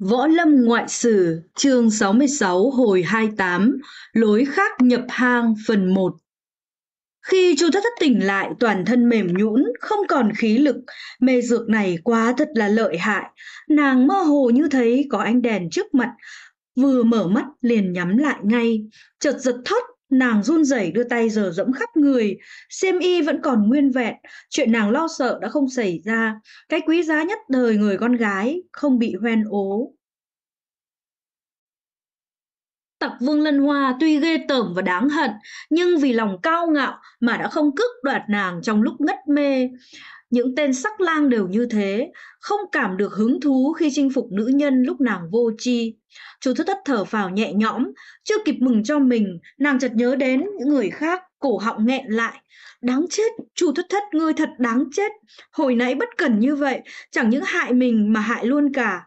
Võ Lâm Ngoại Sử, chương 66 hồi 28, lối khác nhập hang phần 1. Khi Chu Thất Thất tỉnh lại, toàn thân mềm nhũn, không còn khí lực, mê dược này quá thật là lợi hại. Nàng mơ hồ như thấy có ánh đèn trước mặt, vừa mở mắt liền nhắm lại ngay, chợt giật thót Nàng run rẩy đưa tay giờ dẫm khắp người, xem y vẫn còn nguyên vẹn, chuyện nàng lo sợ đã không xảy ra, cái quý giá nhất đời người con gái không bị hoen ố. Tặc Vương Lân Hoa tuy ghê tởm và đáng hận, nhưng vì lòng cao ngạo mà đã không cướp đoạt nàng trong lúc ngất mê. Những tên sắc lang đều như thế, không cảm được hứng thú khi chinh phục nữ nhân lúc nàng vô chi. Chú thất thất thở phào nhẹ nhõm, chưa kịp mừng cho mình, nàng chợt nhớ đến những người khác, cổ họng nghẹn lại. Đáng chết, chú thất thất ngươi thật đáng chết, hồi nãy bất cẩn như vậy, chẳng những hại mình mà hại luôn cả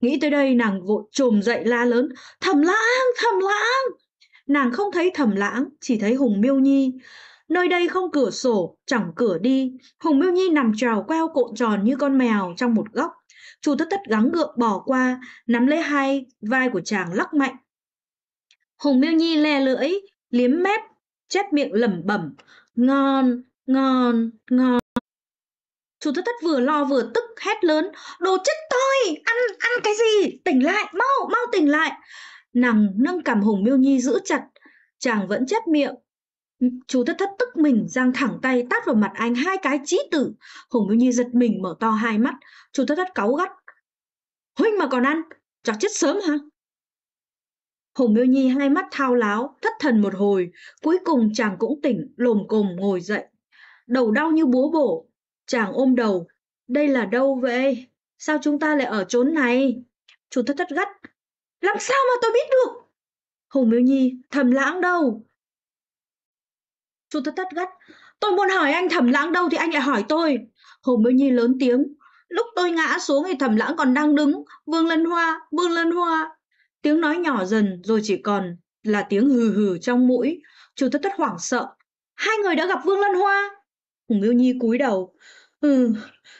Nghĩ tới đây nàng vội trồm dậy la lớn, thầm lãng, thầm lãng. Nàng không thấy thầm lãng, chỉ thấy Hùng Miêu Nhi. Nơi đây không cửa sổ, chẳng cửa đi. Hùng Miêu Nhi nằm trào queo cuộn tròn như con mèo trong một góc. Chu tất tất gắng gượng bỏ qua, nắm lấy hai vai của chàng lắc mạnh. Hùng Miêu Nhi le lưỡi, liếm mép, chép miệng lẩm bẩm. Ngon, ngon, ngon. Chú Thất Thất vừa lo vừa tức hét lớn, đồ chết tôi, ăn, ăn cái gì, tỉnh lại, mau, mau tỉnh lại. Nàng nâng cằm Hùng Miêu Nhi giữ chặt, chàng vẫn chép miệng. Chú Thất Thất tức mình, giang thẳng tay tát vào mặt anh hai cái chí tử. Hùng Miêu Nhi giật mình, mở to hai mắt, chú Thất Thất cáu gắt. Huynh mà còn ăn, chắc chết sớm hả? hùng Miêu Nhi hai mắt thao láo, thất thần một hồi, cuối cùng chàng cũng tỉnh, lồm cồm ngồi dậy. Đầu đau như búa bổ, Chàng ôm đầu, đây là đâu vậy? Sao chúng ta lại ở chốn này? Chú thất thất gắt, làm sao mà tôi biết được? Hùng Miêu Nhi, thầm lãng đâu? Chú thất thất gắt, tôi muốn hỏi anh thầm lãng đâu thì anh lại hỏi tôi. Hùng Miêu Nhi lớn tiếng, lúc tôi ngã xuống thì thầm lãng còn đang đứng, vương lân hoa, vương lân hoa. Tiếng nói nhỏ dần rồi chỉ còn là tiếng hừ hừ trong mũi. Chú thất thất hoảng sợ, hai người đã gặp vương lân hoa. Hùng Miêu Nhi cúi đầu, Ừ,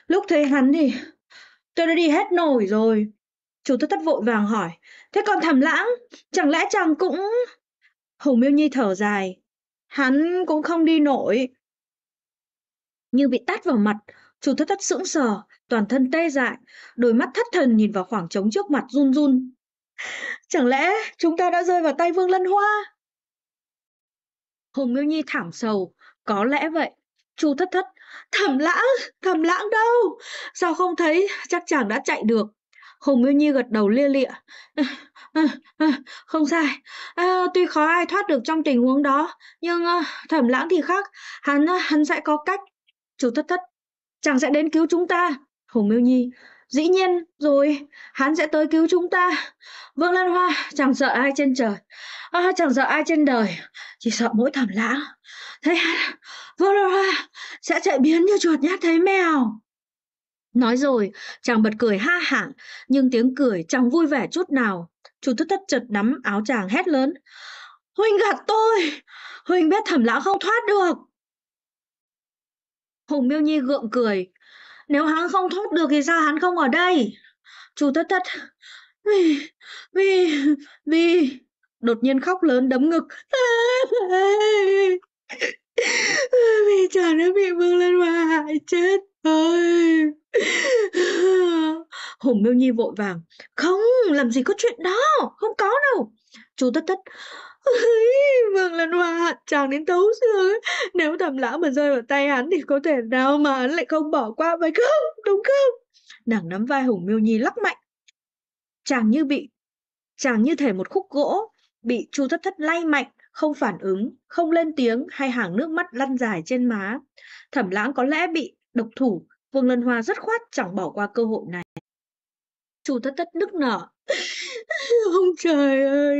lúc thấy hắn thì tôi đã đi hết nổi rồi. Chú tôi thất vội vàng hỏi, thế còn thẩm lãng, chẳng lẽ chàng cũng... hùng Miêu Nhi thở dài, hắn cũng không đi nổi. Như bị tát vào mặt, chú thất thất sững sờ, toàn thân tê dại, đôi mắt thất thần nhìn vào khoảng trống trước mặt run run. Chẳng lẽ chúng ta đã rơi vào tay Vương Lân Hoa? hùng Miêu Nhi thảm sầu, có lẽ vậy. Chu thất thất Thẩm Lãng, Thẩm Lãng đâu? Sao không thấy? Chắc chàng đã chạy được. Hồng Miêu Nhi gật đầu lia lịa. Không sai, à, tuy khó ai thoát được trong tình huống đó, nhưng uh, ờ, Thẩm Lãng thì khác, hắn ờ, hắn sẽ có cách. Chủ Thất Thất, chàng sẽ đến cứu chúng ta. Hồng Miêu Nhi Dĩ nhiên rồi, hắn sẽ tới cứu chúng ta. Vương Lan Hoa chẳng sợ ai trên trời, à, chẳng sợ ai trên đời, chỉ sợ mỗi thẩm lãng. Thấy hắn, Vương Lan Hoa sẽ chạy biến như chuột nhát thấy mèo. Nói rồi, chàng bật cười ha hả, nhưng tiếng cười chẳng vui vẻ chút nào. Chú Tất thất chợt nắm áo chàng hét lớn. Huynh gạt tôi! Huynh biết thẩm lão không thoát được! Hùng Miêu Nhi gượng cười, nếu hắn không thoát được thì sao hắn không ở đây? chú tất tất Vì, vì, vì. Đột nhiên khóc lớn đấm ngực. vì chả nó bị Vương lên Hòa hại chết thôi Hùng Miêu Nhi vội vàng. Không, làm gì có chuyện đó. Không có đâu. chú tất tất. Vương Lan Hoa hận chàng đến thấu xương Nếu Thẩm Lão mà rơi vào tay hắn thì có thể nào mà hắn lại không bỏ qua phải không? Đúng không? Nàng nắm vai Hùng Miêu Nhi lắc mạnh. Chàng như bị chàng như thể một khúc gỗ bị Chu Thất Thất lay mạnh, không phản ứng, không lên tiếng hay hàng nước mắt lăn dài trên má. Thẩm Lãng có lẽ bị độc thủ, Vương Lân Hoa rất khoát chẳng bỏ qua cơ hội này. Chu Thất Thất nức nở. Ông trời ơi,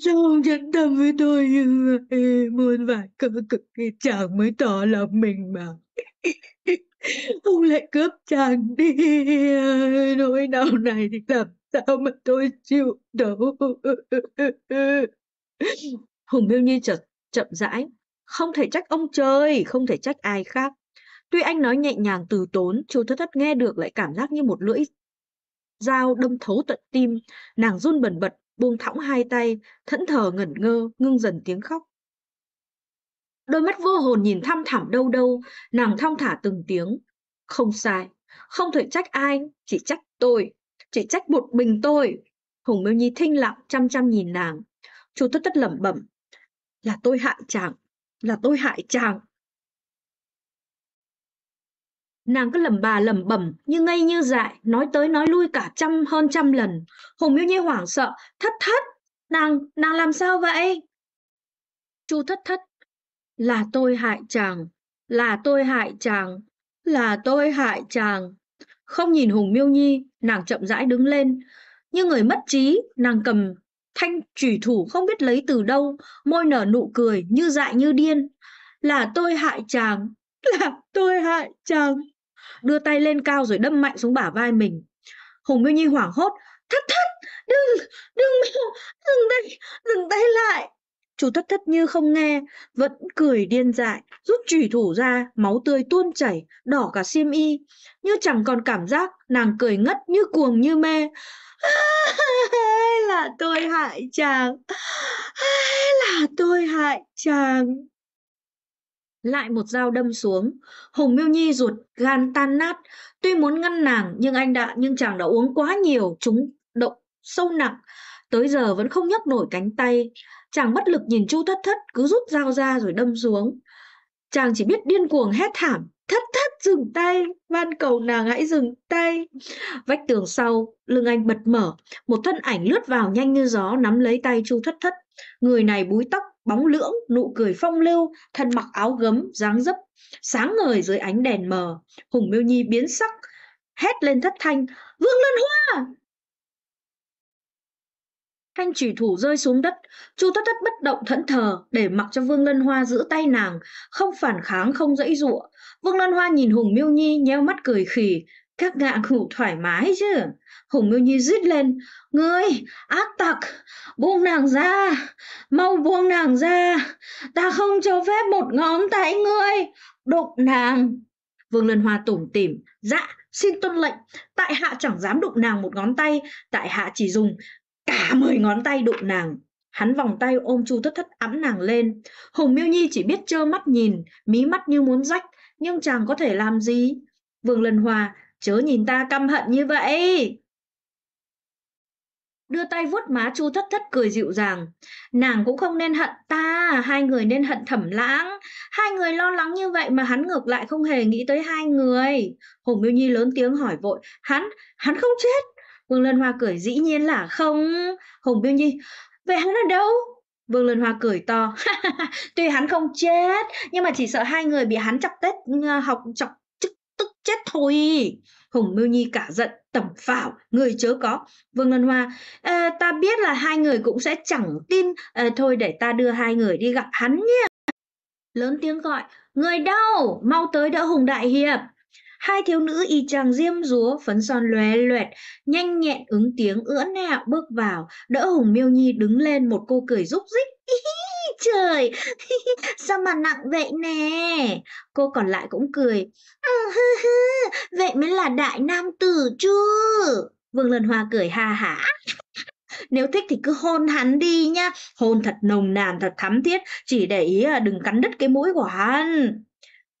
sao ông nhẫn tâm với tôi như vậy? Muôn vàn cơ cực thì chàng mới tỏ lòng mình mà. Ông lại cướp chàng đi, nỗi đau này thì làm sao mà tôi chịu đâu. Hùng Miêu Nhi chợt chậm rãi, không thể trách ông trời, không thể trách ai khác. Tuy anh nói nhẹ nhàng từ tốn, Chu Thất Thất nghe được lại cảm giác như một lưỡi dao đâm thấu tận tim, nàng run bần bật, buông thõng hai tay, thẫn thờ ngẩn ngơ, ngưng dần tiếng khóc. Đôi mắt vô hồn nhìn thăm thẳm đâu đâu, nàng thong thả từng tiếng. Không sai, không thể trách ai, chỉ trách tôi, chỉ trách một mình tôi. Hùng Miêu Nhi thinh lặng chăm chăm nhìn nàng. chú Tất Tất lẩm bẩm, là tôi hại chàng, là tôi hại chàng. Nàng cứ lẩm bà lẩm bẩm như ngây như dại, nói tới nói lui cả trăm hơn trăm lần. Hùng Miêu Nhi hoảng sợ, thất thất, nàng, nàng làm sao vậy? Chu thất thất, là tôi hại chàng, là tôi hại chàng, là tôi hại chàng. Không nhìn Hùng Miêu Nhi, nàng chậm rãi đứng lên. Như người mất trí, nàng cầm thanh chủy thủ không biết lấy từ đâu, môi nở nụ cười như dại như điên. Là tôi hại chàng, là tôi hại chàng đưa tay lên cao rồi đâm mạnh xuống bả vai mình. Hùng Nguyên Nhi hoảng hốt, thất thất, đừng, đừng, dừng tay, dừng tay lại. Chú thất thất như không nghe, vẫn cười điên dại, rút chủy thủ ra, máu tươi tuôn chảy, đỏ cả xiêm y. Như chẳng còn cảm giác, nàng cười ngất như cuồng như mê. là tôi hại chàng, là tôi hại chàng lại một dao đâm xuống. Hùng Miêu Nhi ruột gan tan nát, tuy muốn ngăn nàng nhưng anh đã nhưng chàng đã uống quá nhiều chúng động sâu nặng, tới giờ vẫn không nhấc nổi cánh tay. Chàng bất lực nhìn Chu Thất Thất cứ rút dao ra rồi đâm xuống. Chàng chỉ biết điên cuồng hét thảm, thất thất dừng tay, van cầu nàng hãy dừng tay. Vách tường sau, lưng anh bật mở, một thân ảnh lướt vào nhanh như gió nắm lấy tay Chu Thất Thất. Người này búi tóc bóng lưỡng, nụ cười phong lưu, thân mặc áo gấm, dáng dấp, sáng ngời dưới ánh đèn mờ. Hùng Miêu Nhi biến sắc, hét lên thất thanh, Vương Lân Hoa! Thanh chỉ thủ rơi xuống đất, Chu Tất Tất bất động thẫn thờ để mặc cho Vương Lân Hoa giữ tay nàng, không phản kháng, không dãy dụa. Vương Lân Hoa nhìn Hùng Miêu Nhi nheo mắt cười khỉ, các ngạ ngủ thoải mái chứ hùng miêu nhi rít lên ngươi ác tặc buông nàng ra mau buông nàng ra ta không cho phép một ngón tay ngươi đụng nàng vương lân hoa tủm tỉm dạ xin tuân lệnh tại hạ chẳng dám đụng nàng một ngón tay tại hạ chỉ dùng cả mười ngón tay đụng nàng hắn vòng tay ôm chu thất thất ẵm nàng lên hùng miêu nhi chỉ biết trơ mắt nhìn mí mắt như muốn rách nhưng chàng có thể làm gì Vương Lân Hoa chớ nhìn ta căm hận như vậy đưa tay vuốt má chu thất thất cười dịu dàng nàng cũng không nên hận ta hai người nên hận thẩm lãng hai người lo lắng như vậy mà hắn ngược lại không hề nghĩ tới hai người hồng miêu nhi lớn tiếng hỏi vội hắn hắn không chết vương lân hoa cười dĩ nhiên là không hồng miêu nhi vậy hắn ở đâu Vương Lân Hoa cười to, tuy hắn không chết, nhưng mà chỉ sợ hai người bị hắn chọc tết ờ, học chọc tức chết thôi hùng Miêu Nhi cả giận tẩm phảo người chớ có Vương Ngân Hoa à, ta biết là hai người cũng sẽ chẳng tin à, thôi để ta đưa hai người đi gặp hắn nhé lớn tiếng gọi người đâu mau tới đỡ Hùng Đại Hiệp hai thiếu nữ y chang diêm rúa phấn son lóe loẹt nhanh nhẹn ứng tiếng ưỡn nẹo bước vào đỡ Hùng Miêu Nhi đứng lên một cô cười rúc rích trời, sao mà nặng vậy nè? Cô còn lại cũng cười. À, vậy mới là đại nam tử chứ. Vương Lân Hoa cười ha hả. Nếu thích thì cứ hôn hắn đi nhá. Hôn thật nồng nàn, thật thắm thiết. Chỉ để ý à, đừng cắn đứt cái mũi của hắn.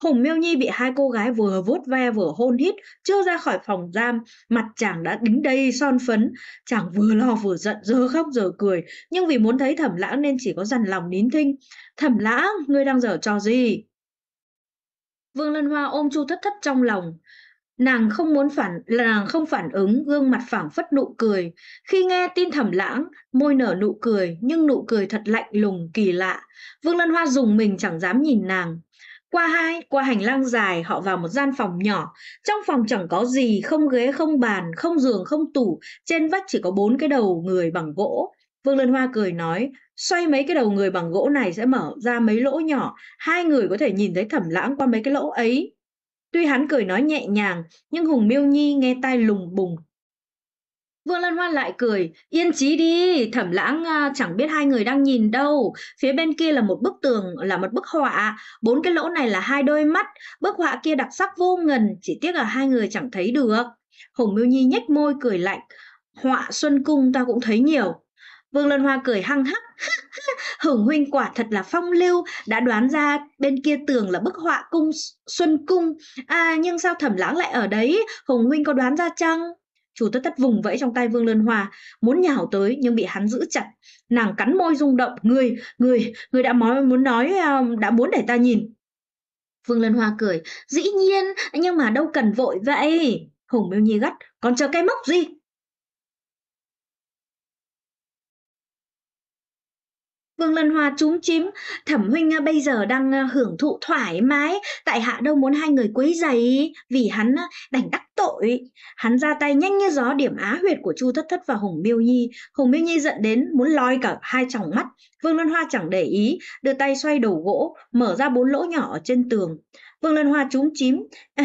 Hùng Miêu Nhi bị hai cô gái vừa vuốt ve vừa hôn hít, chưa ra khỏi phòng giam, mặt chàng đã đứng đây son phấn. Chàng vừa lo vừa giận, giờ khóc giờ cười, nhưng vì muốn thấy thẩm lãng nên chỉ có dằn lòng nín thinh. Thẩm lãng, ngươi đang dở trò gì? Vương Lân Hoa ôm Chu Thất Thất trong lòng. Nàng không muốn phản, nàng không phản ứng, gương mặt phảng phất nụ cười. Khi nghe tin thẩm lãng, môi nở nụ cười, nhưng nụ cười thật lạnh lùng, kỳ lạ. Vương Lân Hoa dùng mình chẳng dám nhìn nàng. Qua hai, qua hành lang dài họ vào một gian phòng nhỏ. Trong phòng chẳng có gì, không ghế, không bàn, không giường, không tủ. Trên vách chỉ có bốn cái đầu người bằng gỗ. Vương Lân Hoa cười nói, xoay mấy cái đầu người bằng gỗ này sẽ mở ra mấy lỗ nhỏ. Hai người có thể nhìn thấy thẩm lãng qua mấy cái lỗ ấy. Tuy hắn cười nói nhẹ nhàng, nhưng Hùng Miêu Nhi nghe tai lùng bùng Vương Lan Hoa lại cười, yên trí đi, thẩm lãng à, chẳng biết hai người đang nhìn đâu. Phía bên kia là một bức tường, là một bức họa, bốn cái lỗ này là hai đôi mắt, bức họa kia đặc sắc vô ngần, chỉ tiếc là hai người chẳng thấy được. Hồng Miêu Nhi nhếch môi cười lạnh, họa Xuân Cung ta cũng thấy nhiều. Vương Lan Hoa cười hăng hắc, Hồng huynh quả thật là phong lưu, đã đoán ra bên kia tường là bức họa cung Xuân Cung. À nhưng sao thẩm lãng lại ở đấy, Hồng huynh có đoán ra chăng? Chủ tất tất vùng vẫy trong tay Vương Lân Hòa, muốn nhào tới nhưng bị hắn giữ chặt. Nàng cắn môi rung động, người, người, người đã nói, muốn nói, ờ, đã muốn để ta nhìn. Vương Lân Hoa cười, dĩ nhiên, nhưng mà đâu cần vội vậy. Hùng Miêu Nhi gắt, còn chờ cái mốc gì? Vương Lân Hoa trúng chím, Thẩm Huynh à, bây giờ đang à, hưởng thụ thoải mái, tại hạ đâu muốn hai người quấy giày, vì hắn à, đành đắc tội. Hắn ra tay nhanh như gió điểm á huyệt của Chu Thất Thất và Hùng Miêu Nhi. Hùng Miêu Nhi giận đến muốn loi cả hai tròng mắt. Vương Lân Hoa chẳng để ý, đưa tay xoay đầu gỗ, mở ra bốn lỗ nhỏ ở trên tường. Vương Lân Hoa trúng chím,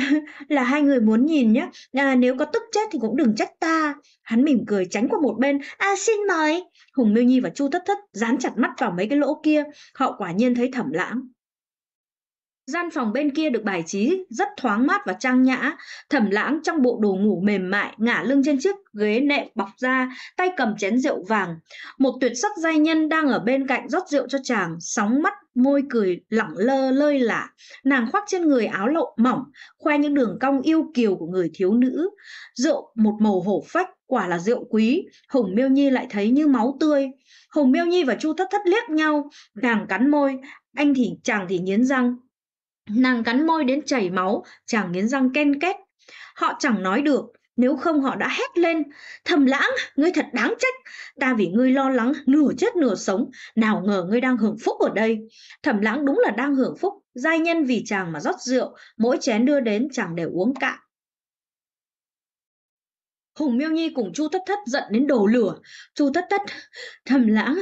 là hai người muốn nhìn nhé, à, nếu có tức chết thì cũng đừng trách ta. Hắn mỉm cười tránh qua một bên, à xin mời. Hùng Miêu Nhi và Chu Thất Thất dán chặt mắt vào mấy cái lỗ kia, họ quả nhiên thấy thẩm lãng. Gian phòng bên kia được bài trí rất thoáng mát và trang nhã, thẩm lãng trong bộ đồ ngủ mềm mại, ngả lưng trên chiếc ghế nệm bọc da, tay cầm chén rượu vàng. Một tuyệt sắc giai nhân đang ở bên cạnh rót rượu cho chàng, sóng mắt môi cười lẳng lơ lơi lạ Nàng khoác trên người áo lộn mỏng, khoe những đường cong yêu kiều của người thiếu nữ. Rượu một màu hổ phách, quả là rượu quý, hùng Miêu Nhi lại thấy như máu tươi. hùng Miêu Nhi và Chu Thất Thất liếc nhau, nàng cắn môi, anh thì chàng thì nghiến răng, Nàng cắn môi đến chảy máu, chàng nghiến răng ken két. Họ chẳng nói được, nếu không họ đã hét lên. Thầm lãng, ngươi thật đáng trách. Ta vì ngươi lo lắng, nửa chết nửa sống. Nào ngờ ngươi đang hưởng phúc ở đây. Thầm lãng đúng là đang hưởng phúc. Giai nhân vì chàng mà rót rượu, mỗi chén đưa đến chàng đều uống cạn. Hùng Miêu Nhi cùng Chu Thất Thất giận đến đổ lửa. Chu Thất Thất, thầm lãng,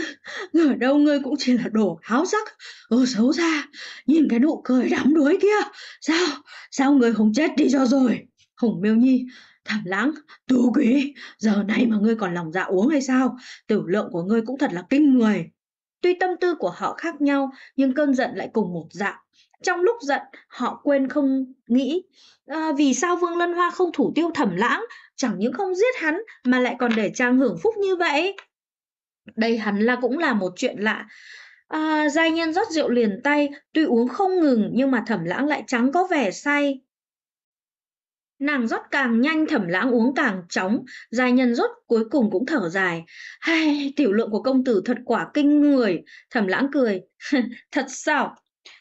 ngờ đâu ngươi cũng chỉ là đổ háo sắc. Ô xấu xa, nhìn cái nụ cười đắm đuối kia. Sao, sao người không chết đi cho rồi. Hùng Miêu Nhi, thầm lãng, tú quý, giờ này mà ngươi còn lòng dạ uống hay sao? Tử lượng của ngươi cũng thật là kinh người. Tuy tâm tư của họ khác nhau, nhưng cơn giận lại cùng một dạng trong lúc giận họ quên không nghĩ à, vì sao vương lân hoa không thủ tiêu thẩm lãng chẳng những không giết hắn mà lại còn để Trang hưởng phúc như vậy. Đây hắn là cũng là một chuyện lạ. À, giai nhân rót rượu liền tay, tuy uống không ngừng nhưng mà thẩm lãng lại trắng có vẻ say. Nàng rót càng nhanh thẩm lãng uống càng chóng, giai nhân rót cuối cùng cũng thở dài. Hay, tiểu lượng của công tử thật quả kinh người, thẩm lãng cười. thật sao?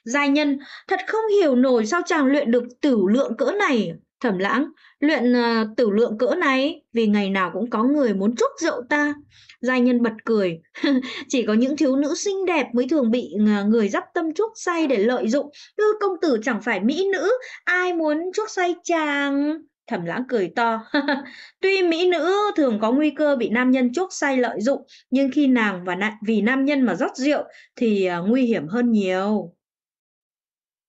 Giai nhân, thật không hiểu nổi sao chàng luyện được tiểu lượng cỡ này. Thẩm lãng, luyện ờ, tử lượng cỡ này vì ngày nào cũng có người muốn chúc rượu ta. Giai nhân bật cười, chỉ có những thiếu nữ xinh đẹp mới thường bị ờ, người dắp tâm chúc say để lợi dụng. Ư công tử chẳng phải mỹ nữ, ai muốn chúc say chàng? Thẩm lãng cười to. Tuy mỹ nữ thường có nguy cơ bị nam nhân chuốc say lợi dụng, nhưng khi nàng và na vì nam nhân mà rót rượu thì ờ, nguy hiểm hơn nhiều.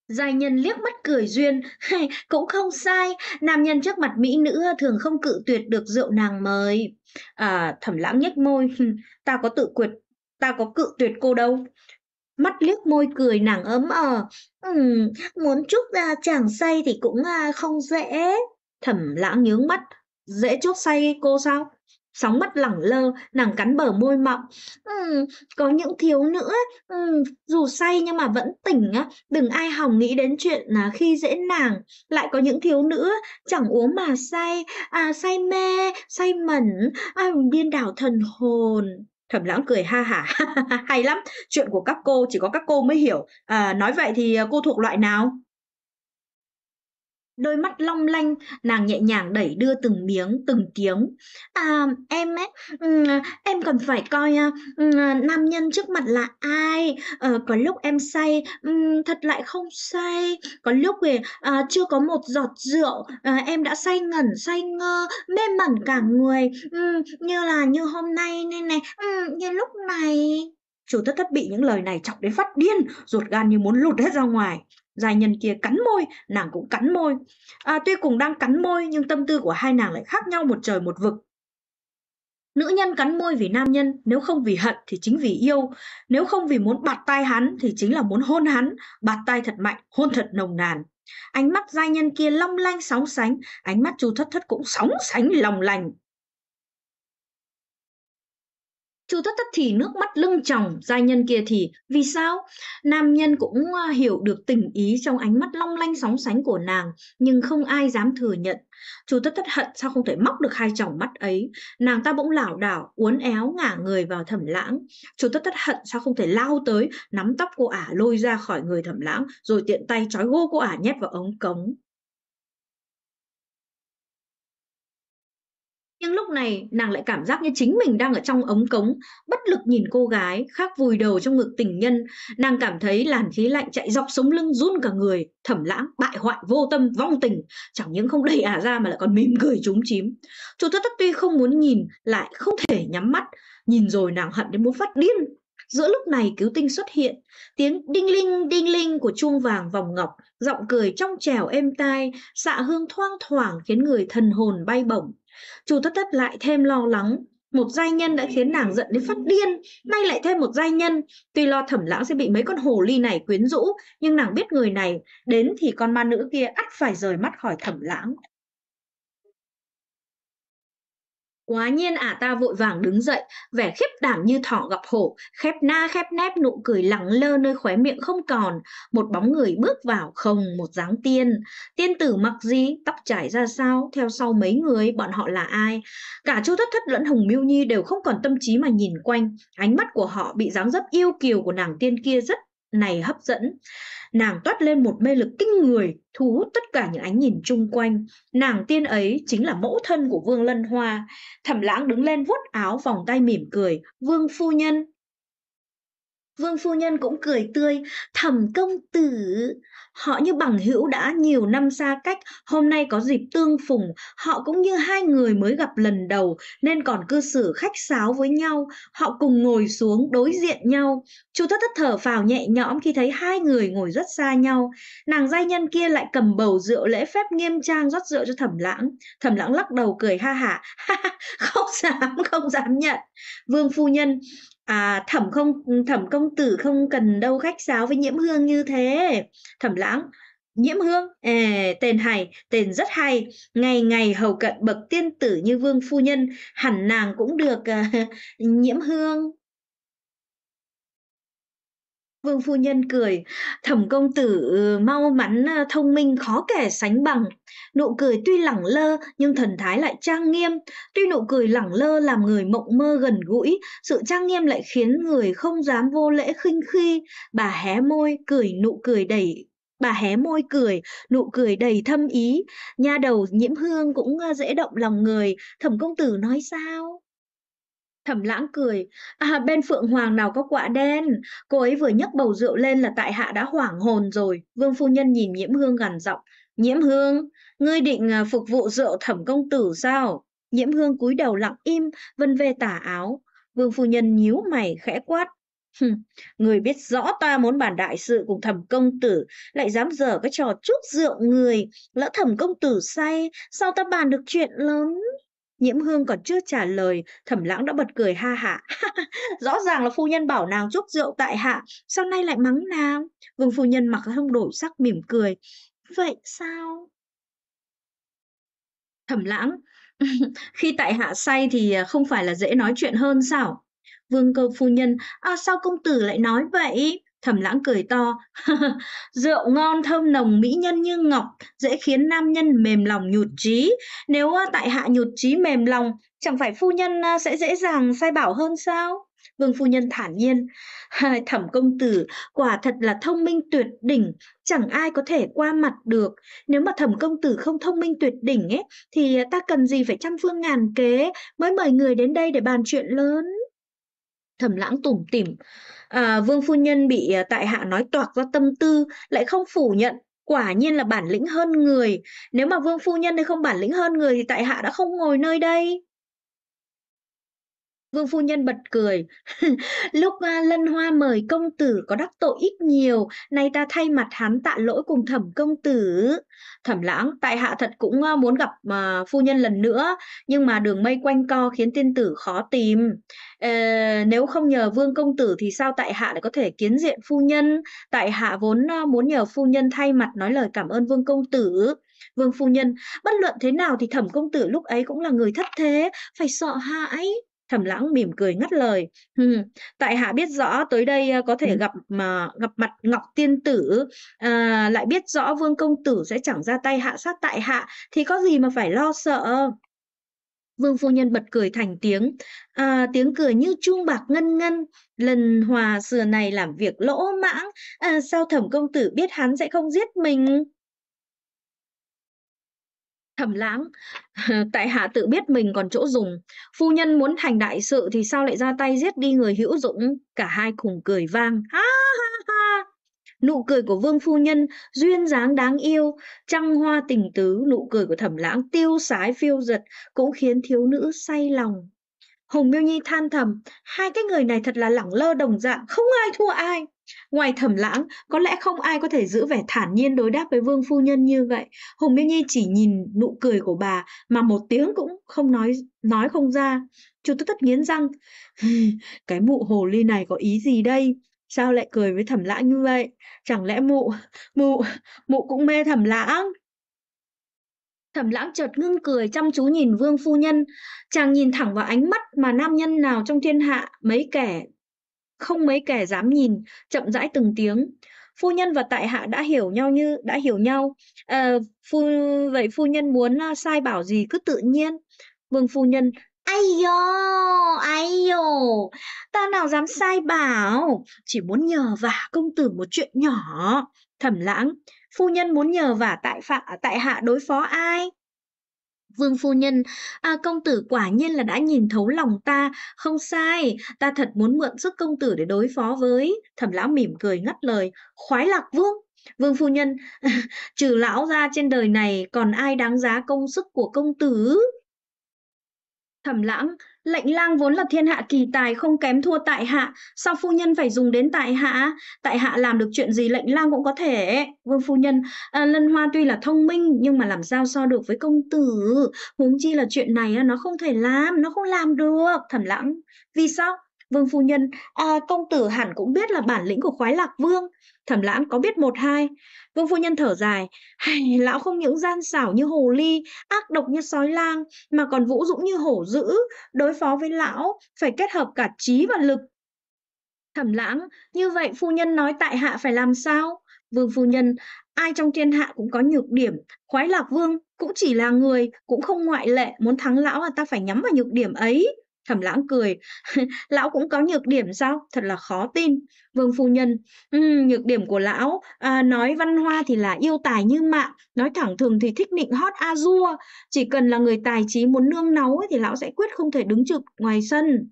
Giai nhân liếc mắt cười duyên, cũng không sai, nam nhân trước mặt mỹ nữ thường không cự tuyệt được rượu nàng mời. À, thẩm lãng nhếch môi, ta có tự quyệt, ta có cự tuyệt cô đâu. Mắt liếc môi cười nàng ấm ờ, ừ, muốn chúc ra à, chàng say thì cũng à, không dễ. Thẩm lãng nhướng mắt, dễ chúc say cô sao? sóng mắt lẳng lơ nàng cắn bờ môi mọng ừ, có những thiếu nữ ừ, dù say nhưng mà vẫn tỉnh á đừng ai hòng nghĩ đến chuyện là khi dễ nàng lại có những thiếu nữ chẳng uống mà say à say mê say mẩn à, điên đảo thần hồn thẩm lãng cười ha hả hay lắm chuyện của các cô chỉ có các cô mới hiểu à, nói vậy thì à, cô thuộc loại nào đôi mắt long lanh nàng nhẹ nhàng đẩy đưa từng miếng từng tiếng à em ấy ừ, em cần phải coi à, ừ, nam nhân trước mặt là ai ờ, có lúc em say ừ, thật lại không say có lúc về à, chưa có một giọt rượu à, em đã say ngẩn say ngơ mê mẩn cả người như là như hôm nay nên này như lúc này Chủ thất thất bị những lời này chọc đến phát điên, ruột gan như muốn lụt hết ra ngoài giai nhân kia cắn môi nàng cũng cắn môi à, tuy cùng đang cắn môi nhưng tâm tư của hai nàng lại khác nhau một trời một vực nữ nhân cắn môi vì nam nhân nếu không vì hận thì chính vì yêu nếu không vì muốn bạt tai hắn thì chính là muốn hôn hắn bạt tai thật mạnh hôn thật nồng nàn ánh mắt giai nhân kia long lanh sóng sánh ánh mắt chu thất thất cũng sóng sánh lòng lành chu tất tất thì nước mắt lưng tròng giai nhân kia thì vì sao nam nhân cũng ờ, hiểu được tình ý trong ánh mắt long lanh sóng sánh của nàng nhưng không ai dám thừa nhận chu tất tất hận sao không thể móc được hai tròng mắt ấy nàng ta bỗng lảo đảo uốn éo ngả người vào thẩm lãng chu tất tất hận sao không thể lao tới nắm tóc cô ả lôi ra khỏi người thẩm lãng rồi tiện tay trói gô cô ả nhét vào ống cống Nhưng lúc này nàng lại cảm giác như chính mình đang ở trong ống cống, bất lực nhìn cô gái, khác vùi đầu trong ngực tình nhân. Nàng cảm thấy làn khí lạnh chạy dọc sống lưng run cả người, thẩm lãng, bại hoại, vô tâm, vong tình. Chẳng những không đẩy ả ra mà lại còn mỉm cười trúng chím. Chu thất thất tuy không muốn nhìn, lại không thể nhắm mắt. Nhìn rồi nàng hận đến muốn phát điên. Giữa lúc này cứu tinh xuất hiện, tiếng đinh linh đinh linh của chuông vàng vòng ngọc, giọng cười trong trèo êm tai, xạ hương thoang thoảng khiến người thần hồn bay bổng, Chu Tất Tất lại thêm lo lắng, một giai nhân đã khiến nàng giận đến phát điên, nay lại thêm một giai nhân, tuy lo thẩm lãng sẽ bị mấy con hồ ly này quyến rũ, nhưng nàng biết người này đến thì con ma nữ kia ắt phải rời mắt khỏi thẩm lãng. Quá nhiên ả à ta vội vàng đứng dậy, vẻ khiếp đảm như thỏ gặp hổ, khép na khép nép nụ cười lẳng lơ nơi khóe miệng không còn, một bóng người bước vào không một dáng tiên. Tiên tử mặc gì, tóc trải ra sao, theo sau mấy người, bọn họ là ai? Cả Chu Thất Thất lẫn Hồng Miêu Nhi đều không còn tâm trí mà nhìn quanh, ánh mắt của họ bị dáng dấp yêu kiều của nàng tiên kia rất này hấp dẫn. Nàng toát lên một mê lực kinh người, thu hút tất cả những ánh nhìn chung quanh. Nàng tiên ấy chính là mẫu thân của Vương Lân Hoa. Thẩm lãng đứng lên vuốt áo vòng tay mỉm cười. Vương phu nhân, Vương phu nhân cũng cười tươi, thẩm công tử, họ như bằng hữu đã nhiều năm xa cách, hôm nay có dịp tương phùng, họ cũng như hai người mới gặp lần đầu nên còn cư xử khách sáo với nhau, họ cùng ngồi xuống đối diện nhau. Chu Thất Thất thở phào nhẹ nhõm khi thấy hai người ngồi rất xa nhau, nàng giai nhân kia lại cầm bầu rượu lễ phép nghiêm trang rót rượu cho Thẩm Lãng. Thẩm Lãng lắc đầu cười ha hả, không dám, không dám nhận. Vương phu nhân À, Thẩm không Thẩm công tử không cần đâu khách sáo với Nhiễm Hương như thế. Thẩm Lãng, Nhiễm Hương, ề, tên hay, tên rất hay, ngày ngày hầu cận bậc tiên tử như vương phu nhân, hẳn nàng cũng được ờ, Nhiễm Hương. Vương phu nhân cười, thẩm công tử ừ, mau mắn ờ, thông minh khó kẻ sánh bằng. Nụ cười tuy lẳng lơ nhưng thần thái lại trang nghiêm. Tuy nụ cười lẳng lơ làm người mộng mơ gần gũi, sự trang nghiêm lại khiến người không dám vô lễ khinh khi. Bà hé môi cười nụ cười đầy bà hé môi cười nụ cười đầy thâm ý nha đầu nhiễm hương cũng ờ, dễ động lòng người thẩm công tử nói sao Thẩm lãng cười, à bên Phượng Hoàng nào có quạ đen, cô ấy vừa nhấc bầu rượu lên là tại hạ đã hoảng hồn rồi. Vương phu nhân nhìn nhiễm hương gằn giọng, nhiễm hương, ngươi định à, phục vụ rượu thẩm công tử sao? Nhiễm hương cúi đầu lặng im, vân về tả áo. Vương phu nhân nhíu mày khẽ quát, Hừm, người biết rõ ta muốn bàn đại sự cùng thẩm công tử, lại dám dở cái trò chút rượu người, lỡ thẩm công tử say, sao ta bàn được chuyện lớn? Nhiễm Hương còn chưa trả lời, Thẩm Lãng đã bật cười ha hạ. Rõ ràng là phu nhân bảo nàng giúp rượu tại hạ, sau nay lại mắng nàng? Vương phu nhân mặc không đổi sắc mỉm cười. Vậy sao? Thẩm Lãng, khi tại hạ say thì à, không phải là dễ nói chuyện hơn sao? Vương cơ phu nhân, à, sao công tử lại nói vậy? Thẩm lãng cười to, rượu ngon thơm nồng mỹ nhân như ngọc, dễ khiến nam nhân mềm lòng nhụt trí Nếu à, tại hạ nhụt trí mềm lòng, chẳng phải phu nhân à, sẽ dễ dàng sai bảo hơn sao? Vương phu nhân thản nhiên, thẩm công tử quả thật là thông minh tuyệt đỉnh, chẳng ai có thể qua mặt được. Nếu mà thẩm công tử không thông minh tuyệt đỉnh ấy, thì à, ta cần gì phải trăm phương ngàn kế mới mời người đến đây để bàn chuyện lớn thầm Lãng tủm tỉm, à, Vương phu nhân bị à, tại hạ nói toạc ra tâm tư, lại không phủ nhận, quả nhiên là bản lĩnh hơn người. Nếu mà Vương phu nhân đây không bản lĩnh hơn người thì tại hạ đã không ngồi nơi đây. Vương phu nhân bật cười. Lúc à, lân hoa mời công tử có đắc tội ít nhiều, nay ta thay mặt hắn tạ lỗi cùng thẩm công tử. Thẩm lãng, tại hạ thật cũng à, muốn gặp mà phu nhân lần nữa, nhưng mà đường mây quanh co khiến tiên tử khó tìm. Ờ, nếu không nhờ vương công tử thì sao tại hạ lại có thể kiến diện phu nhân? Tại hạ vốn à, muốn nhờ phu nhân thay mặt nói lời cảm ơn vương công tử. Vương phu nhân, bất luận thế nào thì thẩm công tử lúc ấy cũng là người thất thế, phải sợ hãi. Thẩm Lãng mỉm cười ngắt lời, "Hừ, tại hạ biết rõ tới đây có thể gặp mà gặp mặt Ngọc tiên tử, à, lại biết rõ Vương công tử sẽ chẳng ra tay hạ sát tại hạ thì có gì mà phải lo sợ." Vương phu nhân bật cười thành tiếng, à, tiếng cười như chuông bạc ngân ngân, lần hòa xưa này làm việc lỗ mãng, à, sao thẩm công tử biết hắn sẽ không giết mình? thầm lãng tại hạ tự biết mình còn chỗ dùng phu nhân muốn thành đại sự thì sao lại ra tay giết đi người hữu dụng cả hai cùng cười vang ha ha ha nụ cười của vương phu nhân duyên dáng đáng yêu trăng hoa tình tứ nụ cười của thẩm lãng tiêu sái phiêu giật cũng khiến thiếu nữ say lòng hùng miêu nhi than thầm hai cái người này thật là lẳng lơ đồng dạng không ai thua ai Ngoài thẩm lãng, có lẽ không ai có thể giữ vẻ thản nhiên đối đáp với vương phu nhân như vậy. Hùng Miêu Nhi chỉ nhìn nụ cười của bà mà một tiếng cũng không nói nói không ra. Chu Tất Tất nghiến răng, cái mụ hồ ly này có ý gì đây? Sao lại cười với thẩm lãng như vậy? Chẳng lẽ mụ, mụ, mụ cũng mê thẩm lãng? Thẩm lãng chợt ngưng cười chăm chú nhìn vương phu nhân. Chàng nhìn thẳng vào ánh mắt mà nam nhân nào trong thiên hạ mấy kẻ không mấy kẻ dám nhìn, chậm rãi từng tiếng. Phu nhân và tại hạ đã hiểu nhau như đã hiểu nhau. À, phu vậy phu nhân muốn ờ, sai bảo gì cứ tự nhiên. Vương phu nhân Ai dô, ai dô, ta nào dám sai bảo, chỉ muốn nhờ vả công tử một chuyện nhỏ. Thẩm lãng, phu nhân muốn nhờ vả tại phạ tại hạ đối phó ai? Vương phu nhân, à, công tử quả nhiên là đã nhìn thấu lòng ta, không sai, ta thật muốn mượn sức công tử để đối phó với. Thẩm lão mỉm cười ngắt lời, khoái lạc vương. Vương phu nhân, trừ lão ra trên đời này còn ai đáng giá công sức của công tử? Thẩm lãng, Lệnh lang vốn là thiên hạ kỳ tài không kém thua tại hạ, sao phu nhân phải dùng đến tại hạ? Tại hạ làm được chuyện gì lệnh lang cũng có thể. Vương phu nhân, à, Lân Hoa tuy là thông minh nhưng mà làm sao so được với công tử? Huống chi là chuyện này nó không thể làm, nó không làm được. Thẩm lãng, vì sao? Vương phu nhân, à, công tử hẳn cũng biết là bản lĩnh của khoái lạc vương. Thẩm lãng có biết một hai. Vương phu nhân thở dài, hay, lão không những gian xảo như hồ ly, ác độc như sói lang, mà còn vũ dũng như hổ dữ. Đối phó với lão, phải kết hợp cả trí và lực. Thẩm lãng, như vậy phu nhân nói tại hạ phải làm sao? Vương phu nhân, ai trong thiên hạ cũng có nhược điểm, khoái lạc vương cũng chỉ là người, cũng không ngoại lệ, muốn thắng lão là ta phải nhắm vào nhược điểm ấy. Thẩm lãng cười, lão cũng có nhược điểm sao? Thật là khó tin. Vương phu nhân, ừ, nhược điểm của lão, à, nói văn hoa thì là yêu tài như mạng, nói thẳng thường thì thích nịnh hot a dua. Chỉ cần là người tài trí muốn nương nấu thì lão sẽ quyết không thể đứng trực ngoài sân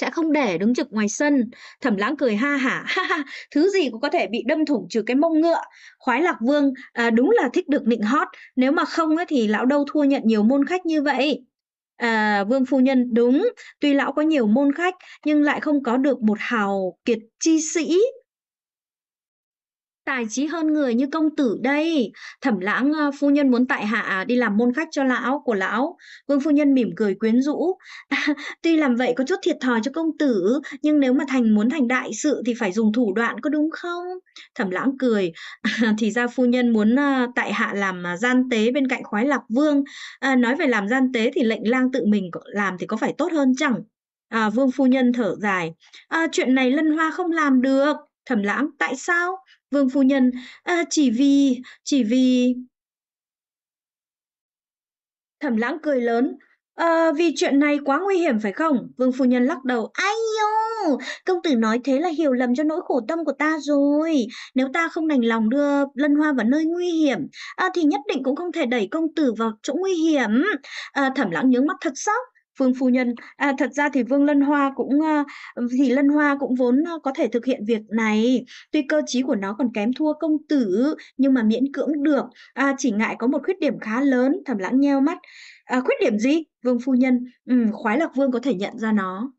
sẽ không để đứng trực ngoài sân thẩm lãng cười ha hả ha ha thứ gì cũng có thể bị đâm thủng trừ cái mông ngựa khoái lạc vương à, đúng là thích được nịnh hot nếu mà không ấy, thì lão đâu thua nhận nhiều môn khách như vậy À, Vương phu nhân đúng, tuy lão có nhiều môn khách nhưng lại không có được một hào kiệt chi sĩ tài trí hơn người như công tử đây. Thẩm lãng ờ, phu nhân muốn tại hạ à, đi làm môn khách cho lão của lão. Vương phu nhân mỉm cười quyến rũ. tuy làm vậy có chút thiệt thòi cho công tử, nhưng nếu mà thành muốn thành đại sự thì phải dùng thủ đoạn có đúng không? Thẩm lãng cười. thì ra phu nhân muốn ờ, tại hạ làm à, gian tế bên cạnh khoái lạc vương. À, nói về làm gian tế thì lệnh lang tự mình làm thì có phải tốt hơn chẳng? À, vương phu nhân thở dài. À, chuyện này lân hoa không làm được. Thẩm lãng, tại sao? Vương phu nhân, à, chỉ vì, chỉ vì... Thẩm lãng cười lớn, à, vì chuyện này quá nguy hiểm phải không? Vương phu nhân lắc đầu, ai yêu, công tử nói thế là hiểu lầm cho nỗi khổ tâm của ta rồi. Nếu ta không đành lòng đưa lân hoa vào nơi nguy hiểm, à, thì nhất định cũng không thể đẩy công tử vào chỗ nguy hiểm. À, thẩm lãng nhướng mắt thật sốc, Phương phu nhân. À, thật ra thì Vương Lân Hoa cũng ờ, thì Lân Hoa cũng vốn ờ, có thể thực hiện việc này. Tuy cơ trí của nó còn kém thua công tử nhưng mà miễn cưỡng được. À, chỉ ngại có một khuyết điểm khá lớn, Thẩm Lãng nheo mắt. À, khuyết điểm gì? Vương phu nhân, ừ, khoái lạc vương có thể nhận ra nó.